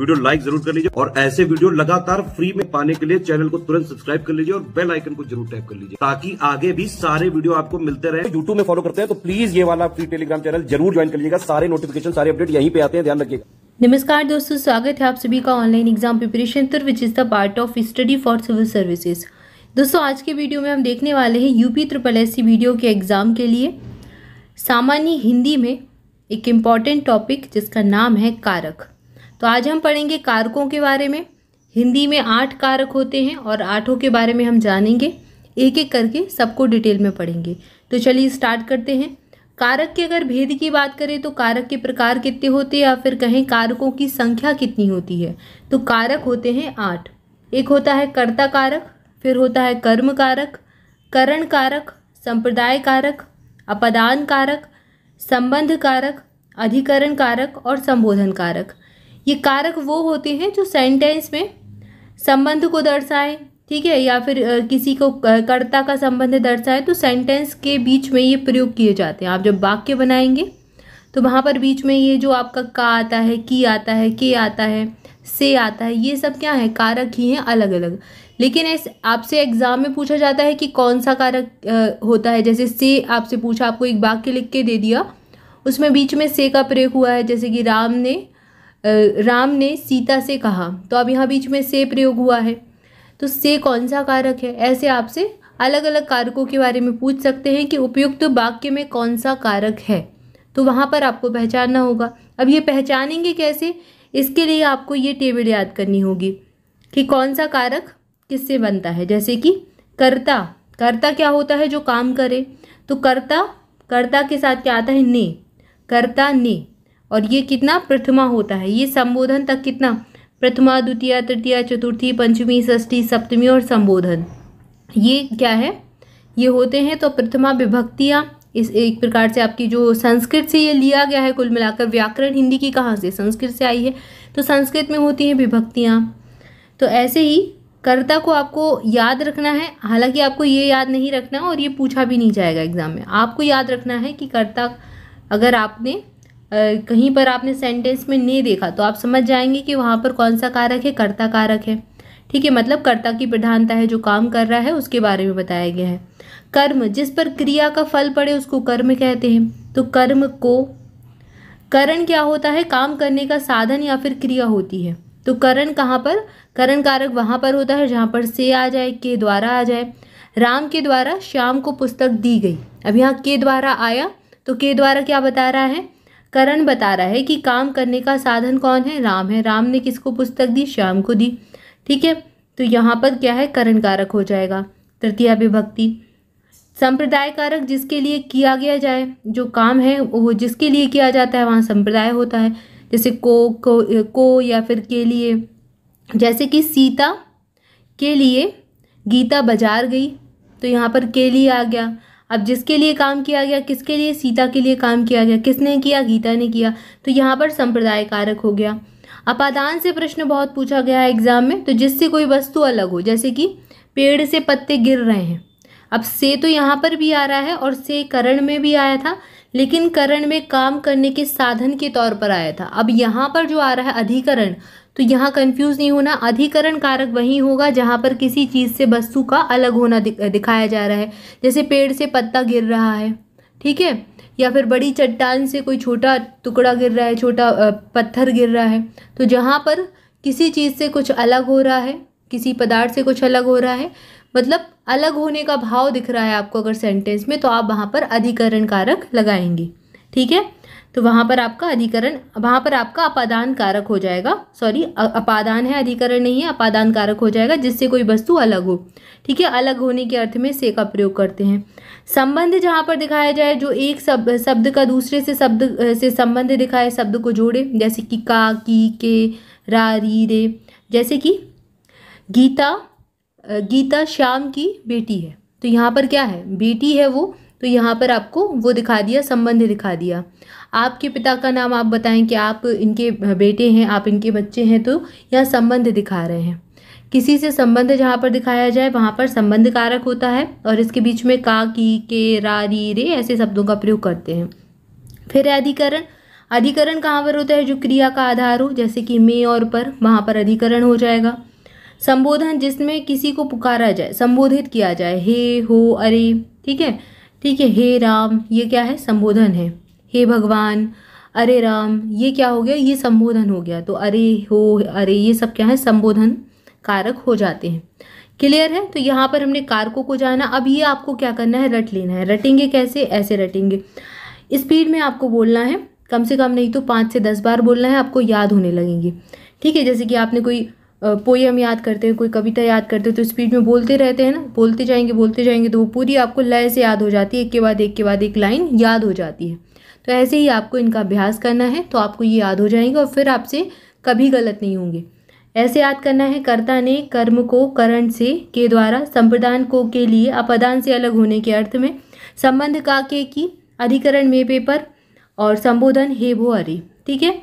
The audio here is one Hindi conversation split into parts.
वीडियो लाइक जरूर कर लीजिए और ऐसे वीडियो लगातार फ्री में पाने के लिए चैनल को तुरंत सब्सक्राइब कर लीजिए और बेल आइकन को जरूर टैप कर लीजिए ताकि आगे भी सारे वीडियो आपको मिलते रहे यूट्यूब में फॉलो करते हैं तो प्लीज ये वाला फ्री टेलीग्राम चैनल जरूर ज्वाइन कर लीजिएगा सारे नोटिफिकेशन सारे अपडेट यहीं पे आते हैं ध्यान रखिएगा नमस्कार दोस्तों स्वागत है आप सभी का ऑनलाइन एग्जाम प्रिपरेशन पर which is the part of study for civil services दोस्तों आज के वीडियो में हम देखने वाले हैं यूपी ट्रिपल एस वीडियो के एग्जाम के लिए सामान्य हिंदी में एक इम्पॉर्टेंट टॉपिक जिसका नाम है कारक तो आज हम पढ़ेंगे कारकों के बारे में हिंदी में आठ कारक होते हैं और आठों के बारे में हम जानेंगे एक एक करके सबको डिटेल में पढ़ेंगे तो चलिए स्टार्ट करते हैं कारक के अगर भेद की बात करें तो कारक के प्रकार कितने होते हैं या फिर कहें कारकों की संख्या कितनी होती है तो कारक होते हैं आठ एक होता है कर्ता कारक फिर होता है कर्म कारक करण कारक संप्रदाय कारक अपदान कारक संबंध कारक अधिकरण कारक और संबोधन कारक ये कारक वो होते हैं जो सेंटेंस में संबंध को दर्शाएं ठीक है या फिर किसी को कर्ता का संबंध दर्शाएं तो सेंटेंस के बीच में ये प्रयोग किए जाते हैं आप जब वाक्य बनाएंगे तो वहाँ पर बीच में ये जो आपका का आता है की आता है के आता है से आता है ये सब क्या है कारक ही हैं अलग अलग लेकिन इस आपसे एग्ज़ाम में पूछा जाता है कि कौन सा कारक होता है जैसे से आपसे पूछा आपको एक वाक्य लिख के दे दिया उसमें बीच में से का प्रयोग हुआ है जैसे कि राम ने राम ने सीता से कहा तो अब यहाँ बीच में से प्रयोग हुआ है तो से कौन सा कारक है ऐसे आपसे अलग अलग कारकों के बारे में पूछ सकते हैं कि उपयुक्त वाक्य में कौन सा कारक है तो वहाँ पर आपको पहचानना होगा अब ये पहचानेंगे कैसे इसके लिए आपको ये टेबल याद करनी होगी कि कौन सा कारक किससे बनता है जैसे कि कर्ता कर्ता क्या होता है जो काम करे तो कर्ता कर्ता के साथ क्या आता है ने कर्ता ने और ये कितना प्रथमा होता है ये संबोधन तक कितना प्रथमा द्वितीय तृतीय चतुर्थी पंचमी षष्ठी सप्तमी और संबोधन ये क्या है ये होते हैं तो प्रथमा विभक्तियाँ इस एक प्रकार से आपकी जो संस्कृत से ये लिया गया है कुल मिलाकर व्याकरण हिंदी की कहाँ से संस्कृत से आई है तो संस्कृत में होती हैं विभक्तियाँ तो ऐसे ही कर्ता को आपको याद रखना है हालांकि आपको ये याद नहीं रखना और ये पूछा भी नहीं जाएगा एग्ज़ाम में आपको याद रखना है कि कर्ता अगर आपने कहीं पर आपने सेंटेंस में नहीं देखा तो आप समझ जाएंगे कि वहाँ पर कौन सा कारक है कर्ता कारक है ठीक है मतलब कर्ता की प्रधानता है जो काम कर रहा है उसके बारे में बताया गया है कर्म जिस पर क्रिया का फल पड़े उसको कर्म कहते हैं तो कर्म को करण क्या होता है काम करने का साधन या फिर क्रिया होती है तो करण कहाँ पर करण कारक वहाँ पर होता है जहाँ पर से आ जाए के द्वारा आ जाए राम के द्वारा श्याम को पुस्तक दी गई अब यहाँ के द्वारा आया तो के द्वारा क्या बता रहा है करण बता रहा है कि काम करने का साधन कौन है राम है राम ने किसको पुस्तक दी श्याम को दी ठीक है तो यहाँ पर क्या है करण कारक हो जाएगा तृतीय विभक्ति संप्रदाय कारक जिसके लिए किया गया जाए जो काम है वो जिसके लिए किया जाता है वहाँ संप्रदाय होता है जैसे को को को या फिर के लिए जैसे कि सीता के लिए गीता बाजार गई तो यहाँ पर के लिए आ गया अब जिसके लिए काम किया गया किसके लिए सीता के लिए काम किया गया किसने किया गीता ने किया तो यहाँ पर संप्रदाय कारक हो गया अपादान से प्रश्न बहुत पूछा गया है एग्जाम में तो जिससे कोई वस्तु अलग हो जैसे कि पेड़ से पत्ते गिर रहे हैं अब से तो यहाँ पर भी आ रहा है और से करण में भी आया था लेकिन करण में काम करने के साधन के तौर पर आया था अब यहाँ पर जो आ रहा है अधिकरण तो यहाँ कंफ्यूज नहीं होना अधिकरण कारक वही होगा जहाँ पर किसी चीज़ से वस्तु का अलग होना दिखाया जा रहा है जैसे पेड़ से पत्ता गिर रहा है ठीक है या फिर बड़ी चट्टान से कोई छोटा टुकड़ा गिर रहा है छोटा पत्थर गिर रहा है तो जहाँ पर किसी चीज़ से कुछ अलग हो रहा है किसी पदार्थ से कुछ अलग हो रहा है मतलब अलग होने का भाव दिख रहा है आपको अगर सेंटेंस में तो आप वहाँ पर अधिकरण कारक लगाएंगे ठीक है तो वहाँ पर आपका अधिकरण वहाँ पर आपका अपादान कारक हो जाएगा सॉरी अपादान है अधिकरण नहीं है अपादान कारक हो जाएगा जिससे कोई वस्तु अलग हो ठीक है अलग होने के अर्थ में से का प्रयोग करते हैं संबंध जहाँ पर दिखाया जाए जो एक शब्द शब्द का दूसरे से शब्द से संबंध दिखाए शब्द को जोड़े जैसे कि का की के रा री रे जैसे कि गीता गीता श्याम की बेटी है तो यहाँ पर क्या है बेटी है वो तो यहाँ पर आपको वो दिखा दिया संबंध दिखा दिया आपके पिता का नाम आप बताएं कि आप इनके बेटे हैं आप इनके बच्चे हैं तो यहाँ संबंध दिखा रहे हैं किसी से संबंध जहाँ पर दिखाया जाए वहाँ पर संबंध कारक होता है और इसके बीच में का की के रा री रे ऐसे शब्दों का प्रयोग करते हैं फिर अधिकरण अधिकरण कहाँ पर होता है जो क्रिया का आधार हो जैसे कि मे और पर वहाँ पर अधिकरण हो जाएगा संबोधन जिसमें किसी को पुकारा जाए संबोधित किया जाए हे हो अरे ठीक है ठीक है हे राम ये क्या है संबोधन है हे भगवान अरे राम ये क्या हो गया ये संबोधन हो गया तो अरे हो अरे ये सब क्या है संबोधन कारक हो जाते हैं क्लियर है तो यहाँ पर हमने कारकों को जाना अब ये आपको क्या करना है रट लेना है रटेंगे कैसे ऐसे रटेंगे स्पीड में आपको बोलना है कम से कम नहीं तो पाँच से दस बार बोलना है आपको याद होने लगेंगे ठीक है जैसे कि आपने कोई पोएम याद करते हैं कोई कविता याद करते हैं तो स्पीड में बोलते रहते हैं ना बोलते जाएंगे बोलते जाएंगे तो वो पूरी आपको लय से याद हो जाती है एक के बाद एक के बाद एक लाइन याद हो जाती है तो ऐसे ही आपको इनका अभ्यास करना है तो आपको ये याद हो जाएंगे और फिर आपसे कभी गलत नहीं होंगे ऐसे याद करना है कर्ता ने कर्म को करण से के द्वारा संप्रदान को के लिए अपदान से अलग होने के अर्थ में संबंध का के की अधिकरण में पेपर और संबोधन हे भो अरे ठीक है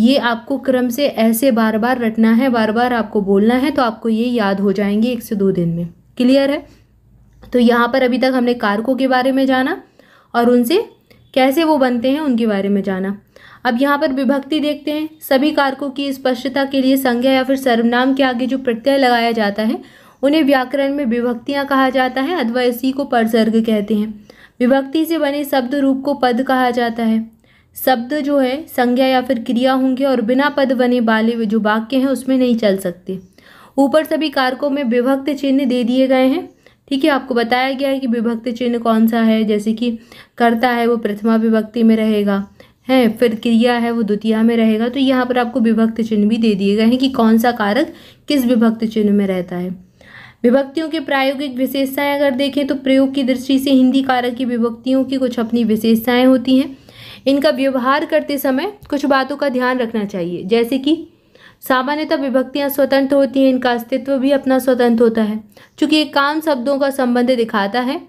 ये आपको क्रम से ऐसे बार बार रटना है बार बार आपको बोलना है तो आपको ये याद हो जाएंगे एक से दो दिन में क्लियर है तो यहाँ पर अभी तक हमने कारकों के बारे में जाना और उनसे कैसे वो बनते हैं उनके बारे में जाना अब यहाँ पर विभक्ति देखते हैं सभी कारकों की स्पष्टता के लिए संज्ञा या फिर सर्वनाम के आगे जो प्रत्यय लगाया जाता है उन्हें व्याकरण में विभक्तियाँ कहा जाता है अथवा इसी को परसर्ग कहते हैं विभक्ति से बने शब्द रूप को पद कहा जाता है शब्द जो है संज्ञा या फिर क्रिया होंगे और बिना पद बने वाले जो वाक्य हैं उसमें नहीं चल सकते ऊपर सभी कारकों में विभक्त चिन्ह दे दिए गए हैं ठीक है आपको बताया गया है कि विभक्त चिन्ह कौन सा है जैसे कि कर्ता है वो प्रथमा विभक्ति में रहेगा है फिर क्रिया है वो द्वितीय में रहेगा तो यहाँ पर आपको विभक्त चिन्ह भी दे दिए गए हैं कि कौन सा कारक किस विभक्त चिन्ह में रहता है विभक्तियों के प्रायोगिक विशेषताएं अगर देखें तो प्रयोग की दृष्टि से हिंदी कारक की विभक्तियों की कुछ अपनी विशेषताएं होती हैं इनका व्यवहार करते समय कुछ बातों का ध्यान रखना चाहिए जैसे कि सामान्यतः विभक्तियाँ स्वतंत्र होती हैं इनका अस्तित्व भी अपना स्वतंत्र होता है चूँकि ये काम शब्दों का संबंध दिखाता है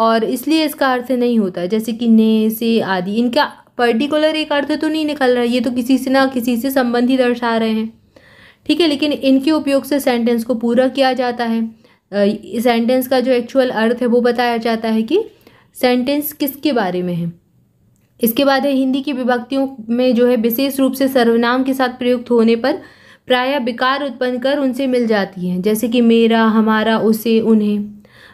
और इसलिए इसका अर्थ नहीं होता जैसे कि ने से आदि इनका पर्टिकुलर एक अर्थ तो नहीं निकल रहा ये तो किसी से ना किसी से संबंध ही दर्शा रहे हैं ठीक है लेकिन इनके उपयोग से सेंटेंस को पूरा किया जाता है सेंटेंस का जो एक्चुअल अर्थ है वो बताया जाता है कि सेंटेंस किसके बारे में है इसके बाद है हिंदी की विभक्तियों में जो है विशेष रूप से सर्वनाम के साथ प्रयुक्त होने पर प्रायः विकार उत्पन्न कर उनसे मिल जाती हैं जैसे कि मेरा हमारा उसे उन्हें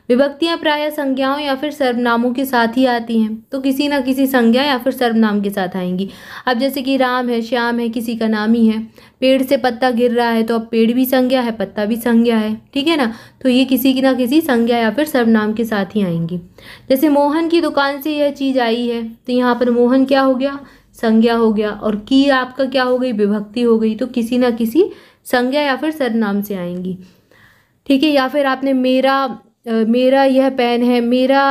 विभक्तियाँ प्राय संज्ञाओं या फिर सर्वनामों के साथ ही आती हैं तो किसी ना किसी संज्ञा या फिर सर्वनाम के साथ आएंगी अब जैसे कि राम है श्याम है किसी का नाम ही है पेड़ से पत्ता गिर रहा है तो अब पेड़ भी संज्ञा है पत्ता भी संज्ञा है ठीक है ना तो ये किसी की ना किसी संज्ञा या फिर सर्वनाम के साथ ही आएंगी जैसे मोहन की दुकान से यह चीज़ आई है तो यहाँ पर मोहन क्या हो गया संज्ञा हो गया और की आपका क्या हो गई विभक्ति हो गई तो किसी ना किसी संज्ञा या फिर सर्वनाम से आएंगी ठीक है या फिर आपने मेरा मेरा यह पेन है मेरा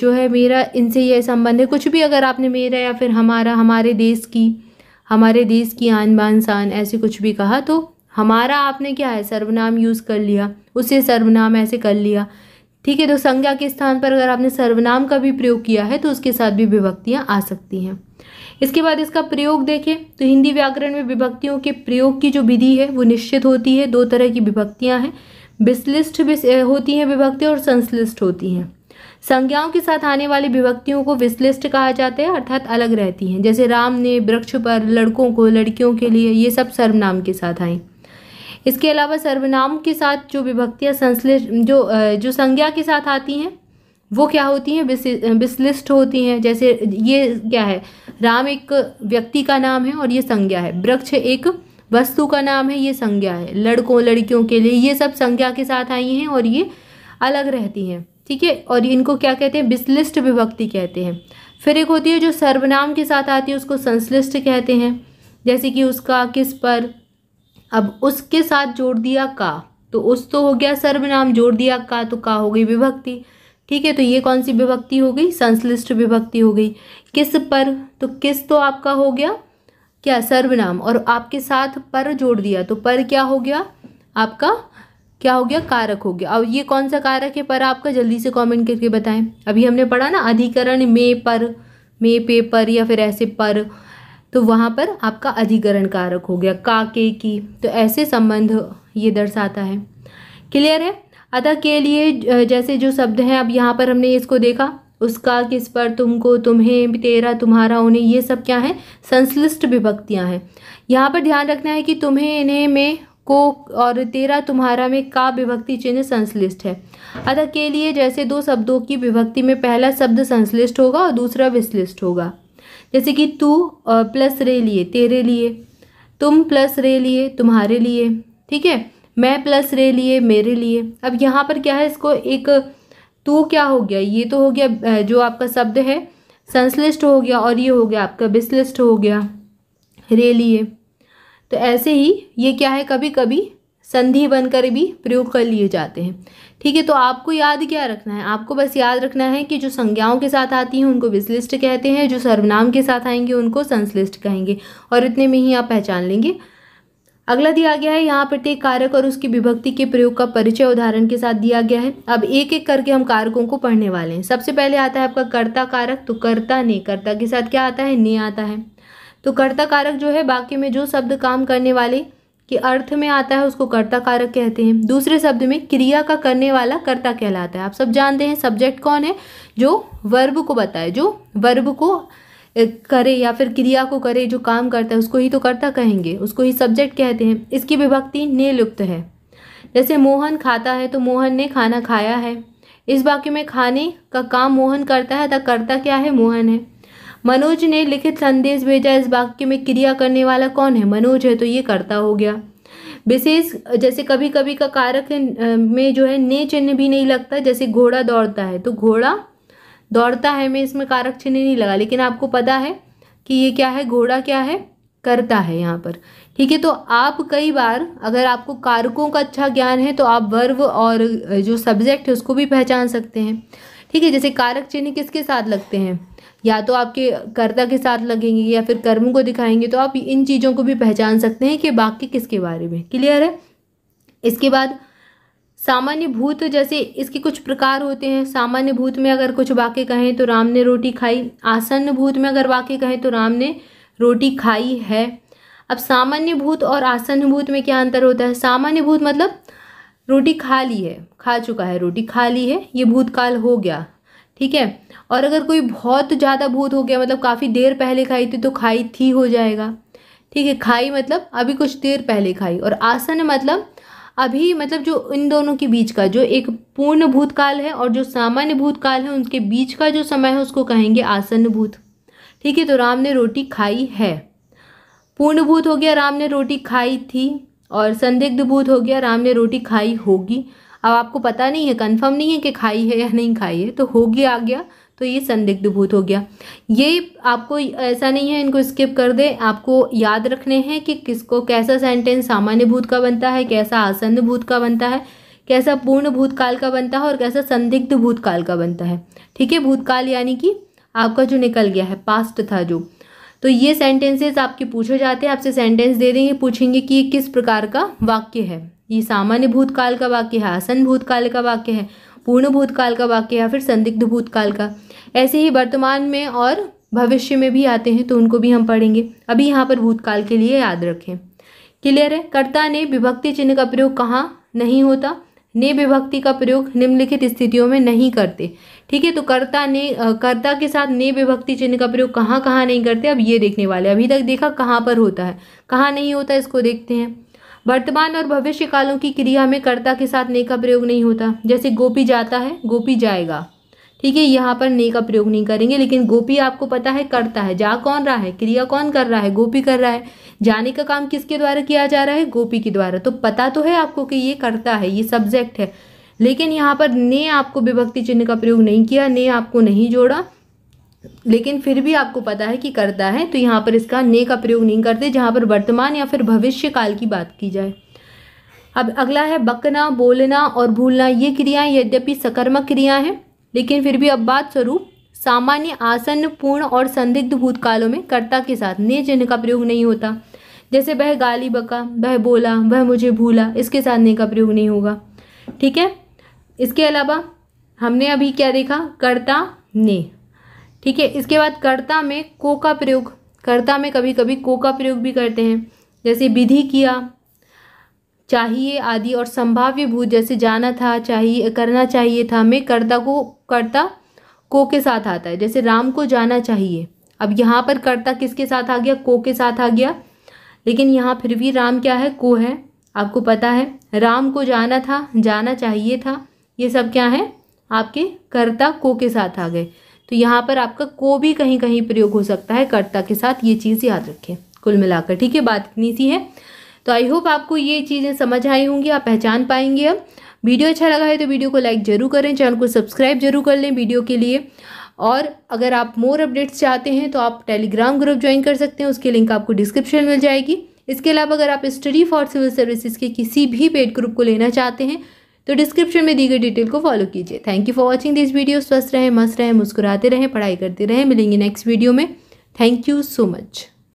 जो है मेरा इनसे यह संबंध है कुछ भी अगर आपने मेरा या फिर हमारा हमारे देश की हमारे देश की आन बान शान ऐसे कुछ भी कहा तो हमारा आपने क्या है सर्वनाम यूज़ कर लिया उसे सर्वनाम ऐसे कर लिया ठीक है तो संज्ञा के स्थान पर अगर आपने सर्वनाम का भी प्रयोग किया है तो उसके साथ भी विभक्तियाँ आ सकती हैं इसके बाद इसका प्रयोग देखें तो हिंदी व्याकरण में विभक्तियों के प्रयोग की जो विधि है वो निश्चित होती है दो तरह की विभक्तियाँ हैं विश्लिष्ट होती हैं विभक्ति और संश्लिष्ट होती हैं संज्ञाओं के साथ आने वाली विभक्तियों को विश्लिष्ट कहा जाता है अर्थात अलग रहती हैं जैसे राम ने वृक्ष पर लड़कों को लड़कियों के लिए ये सब सर्वनाम के साथ आई इसके अलावा सर्वनाम के साथ जो विभक्तियाँ संश्लिष्ट जो जो संज्ञा के साथ आती हैं वो क्या होती हैं विश्लिष्ट होती हैं जैसे ये क्या है राम एक व्यक्ति का नाम है और ये संज्ञा है वृक्ष एक वस्तु का नाम है ये संज्ञा है लड़कों लड़कियों के लिए ये सब संज्ञा के साथ आई हैं और ये अलग रहती हैं ठीक है और इनको क्या कहते हैं विश्लिष्ट विभक्ति कहते हैं फिर एक होती है जो सर्वनाम के साथ आती है उसको संश्लिष्ट कहते हैं जैसे कि उसका किस पर अब उसके साथ जोड़ दिया का तो उस तो हो गया सर्वनाम जोड़ दिया का तो का हो गई विभक्ति ठीक है तो ये कौन सी विभक्ति हो गई संश्लिष्ट विभक्ति हो गई किस पर तो किस तो आपका हो गया क्या सर्वनाम और आपके साथ पर जोड़ दिया तो पर क्या हो गया आपका क्या हो गया कारक हो गया और ये कौन सा कारक है पर आपका जल्दी से कमेंट करके बताएं अभी हमने पढ़ा ना अधिकरण में पर में पे पर या फिर ऐसे पर तो वहाँ पर आपका अधिकरण कारक हो गया का के की तो ऐसे संबंध ये दर्शाता है क्लियर है अतः के लिए जैसे जो शब्द हैं अब यहाँ पर हमने इसको देखा उसका किस पर तुमको तुम्हें तेरा तुम्हारा उन्हें ये सब क्या है संश्लिष्ट विभक्तियाँ हैं यहाँ पर ध्यान रखना है कि तुम्हें इन्हें में को और तेरा तुम्हारा में का विभक्ति चिन्ह संश्लिष्ट है अतः के लिए जैसे दो शब्दों की विभक्ति में पहला शब्द संश्लिष्ट होगा और दूसरा विश्लिष्ट होगा जैसे कि तू प्लस रे लिए तेरे लिए तुम प्लस रे लिए तुम्हारे लिए ठीक है मैं प्लस रे लिए मेरे लिए अब यहाँ पर क्या है इसको एक तो क्या हो गया ये तो हो गया जो आपका शब्द है संश्लिष्ट हो गया और ये हो गया आपका विश्लिष्ट हो गया रे लिए तो ऐसे ही ये क्या है कभी कभी संधि बनकर भी प्रयोग कर लिए जाते हैं ठीक है तो आपको याद क्या रखना है आपको बस याद रखना है कि जो संज्ञाओं के साथ आती हैं उनको विश्लिष्ट कहते हैं जो सर्वनाम के साथ आएंगे उनको संश्लिष्ट कहेंगे और इतने में ही आप पहचान लेंगे अगला दिया गया है यहाँ प्रत्येक कारक और उसकी विभक्ति के प्रयोग का परिचय उदाहरण के साथ दिया गया है अब एक एक करके हम कारकों को पढ़ने वाले हैं सबसे पहले आता है आपका कर्ता कारक तो कर्ता ने कर्ता के साथ क्या आता है ने आता है तो कर्ता कारक जो है बाकी में जो शब्द काम करने वाले के अर्थ में आता है उसको कर्ता कारक कहते हैं दूसरे शब्द में क्रिया का करने वाला कर्ता कहलाता है आप सब जानते हैं सब्जेक्ट कौन है जो वर्ब को बताए जो वर्ब को करे या फिर क्रिया को करे जो काम करता है उसको ही तो करता कहेंगे उसको ही सब्जेक्ट कहते हैं इसकी विभक्ति निलुप्त है जैसे मोहन खाता है तो मोहन ने खाना खाया है इस वाक्य में खाने का काम मोहन करता है तो करता क्या है मोहन है मनोज ने लिखित संदेश भेजा इस वाक्य में क्रिया करने वाला कौन है मनोज है तो ये करता हो गया विशेष जैसे कभी कभी का कारक में जो है ने चिन्ह भी नहीं लगता जैसे घोड़ा दौड़ता है तो घोड़ा दौड़ता है मैं इसमें कारक चिन्ह नहीं लगा लेकिन आपको पता है कि ये क्या है घोड़ा क्या है करता है यहाँ पर ठीक है तो आप कई बार अगर आपको कारकों का अच्छा ज्ञान है तो आप वर्व और जो सब्जेक्ट है उसको भी पहचान सकते हैं ठीक है जैसे कारक चिन्ह किसके साथ लगते हैं या तो आपके कर्ता के साथ लगेंगे या फिर कर्म को दिखाएंगे तो आप इन चीज़ों को भी पहचान सकते हैं कि वाक्य किसके बारे में क्लियर है इसके बाद सामान्य भूत जैसे इसके कुछ प्रकार होते हैं सामान्य भूत में अगर कुछ वाक्य कहें तो राम ने रोटी खाई आसन्न भूत में अगर वाक्य कहें तो राम ने रोटी खाई है अब सामान्य भूत और आसन्न भूत में क्या अंतर होता है सामान्य भूत मतलब रोटी खा ली है खा चुका है रोटी खा ली है ये भूतकाल हो गया ठीक है और अगर कोई बहुत ज़्यादा भूत हो गया मतलब काफ़ी देर पहले खाई थी तो खाई थी हो जाएगा ठीक है खाई मतलब अभी कुछ देर पहले खाई और आसन मतलब अभी मतलब जो इन दोनों के बीच का जो एक पूर्ण भूतकाल है और जो सामान्य भूतकाल है उनके बीच का जो समय है उसको कहेंगे आसन्न भूत ठीक है तो राम ने रोटी खाई है पूर्ण भूत हो गया राम ने रोटी खाई थी और संदिग्ध भूत हो गया राम ने रोटी खाई होगी अब आपको पता नहीं है कंफर्म नहीं है कि खाई है या नहीं खाई है तो होगी आ गया तो ये संदिग्ध भूत हो गया ये आपको ऐसा नहीं है इनको स्किप कर दें आपको याद रखने हैं कि किसको कैसा सेंटेंस सामान्य भूत का बनता है कैसा आसन्न भूत का बनता है कैसा पूर्ण भूतकाल का बनता है और कैसा संदिग्ध भूतकाल का बनता है ठीक है भूतकाल यानी कि आपका जो निकल गया है पास्ट था जो तो ये सेंटेंसेस आपके पूछे जाते हैं आपसे सेंटेंस दे देंगे पूछेंगे कि ये किस प्रकार का वाक्य है ये सामान्य भूतकाल का वाक्य है आसन भूतकाल का वाक्य है पूर्ण भूतकाल का वाक्य या फिर संदिग्ध भूतकाल का ऐसे ही वर्तमान में और भविष्य में भी आते हैं तो उनको भी हम पढ़ेंगे अभी यहाँ पर भूतकाल के लिए याद रखें क्लियर है कर्ता ने विभक्ति चिन्ह का प्रयोग कहाँ नहीं होता ने विभक्ति का प्रयोग निम्नलिखित स्थितियों में नहीं करते ठीक है तो कर्ता ने कर्ता के साथ ने विभक्ति चिन्ह का प्रयोग कहाँ कहाँ नहीं करते अब ये देखने वाले अभी तक देखा कहाँ पर होता है कहाँ नहीं होता इसको देखते हैं वर्तमान और भविष्य कालों की क्रिया में कर्ता के साथ ने का प्रयोग नहीं होता जैसे गोपी जाता है गोपी जाएगा ठीक है यहाँ पर ने का प्रयोग नहीं करेंगे लेकिन गोपी आपको पता है करता है जा कौन रहा है क्रिया कौन कर रहा है गोपी कर रहा है जाने का काम किसके द्वारा किया जा रहा है गोपी के द्वारा तो पता तो है आपको कि ये करता है ये सब्जेक्ट है लेकिन यहाँ पर ने आपको विभक्ति चिन्ह का प्रयोग नहीं किया ने आपको नहीं जोड़ा लेकिन फिर भी आपको पता है कि करता है तो यहाँ पर इसका ने का प्रयोग नहीं करते जहाँ पर वर्तमान या फिर भविष्य काल की बात की जाए अब अगला है बकना बोलना और भूलना ये क्रियाएं यद्यपि सकर्मक क्रिया हैं लेकिन फिर भी अब बात स्वरूप सामान्य आसन्न पूर्ण और संदिग्ध भूतकालों में कर्ता के साथ ने चिन्ह का प्रयोग नहीं होता जैसे वह गाली बका वह बोला वह मुझे भूला इसके साथ ने का प्रयोग नहीं होगा ठीक है इसके अलावा हमने अभी क्या देखा कर्ता ने ठीक है इसके बाद कर्ता में को का प्रयोग कर्ता में कभी कभी को का प्रयोग भी करते हैं जैसे विधि किया चाहिए आदि और संभाव्य भूत जैसे जाना था चाहिए करना चाहिए था में कर्ता को कर्ता को के साथ आता है जैसे राम को जाना चाहिए अब यहाँ पर कर्ता किसके साथ आ गया को के साथ आ गया लेकिन यहाँ फिर भी राम क्या है को है आपको पता है राम को जाना था जाना चाहिए था ये सब क्या है आपके कर्ता को के साथ आ गए तो यहाँ पर आपका को भी कहीं कहीं प्रयोग हो सकता है कर्ता के साथ ये चीज़ याद रखें कुल मिलाकर ठीक है बात इतनी सी है तो आई होप आपको ये चीज़ें समझ आई होंगी आप पहचान पाएंगे अब वीडियो अच्छा लगा है तो वीडियो को लाइक जरूर करें चैनल को सब्सक्राइब जरूर कर लें वीडियो के लिए और अगर आप मोर अपडेट्स चाहते हैं तो आप टेलीग्राम ग्रुप ज्वाइन कर सकते हैं उसकी लिंक आपको डिस्क्रिप्शन मिल जाएगी इसके अलावा अगर आप स्टडी फॉर सिविल सर्विसेज के किसी भी पेड ग्रुप को लेना चाहते हैं तो डिस्क्रिप्शन में दी गई डिटेल को फॉलो कीजिए thank you for watching this video स्वस्थ रहें मस्त रहें मुस्कुराते रहें पढ़ाई करते रहें मिलेंगे नेक्स्ट वीडियो में थैंक यू सो मच